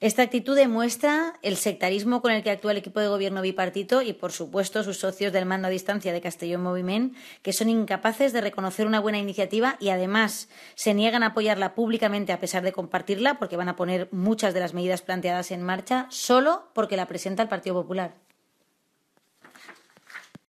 Esta actitud demuestra el sectarismo con el que actúa el equipo de gobierno bipartito y, por supuesto, sus socios del mando a distancia de Castellón Moviment, que son incapaces de reconocer una buena iniciativa y, además, se niegan a apoyarla públicamente a pesar de compartirla, porque van a poner muchas de las medidas planteadas en marcha solo porque la presenta el Partido Popular.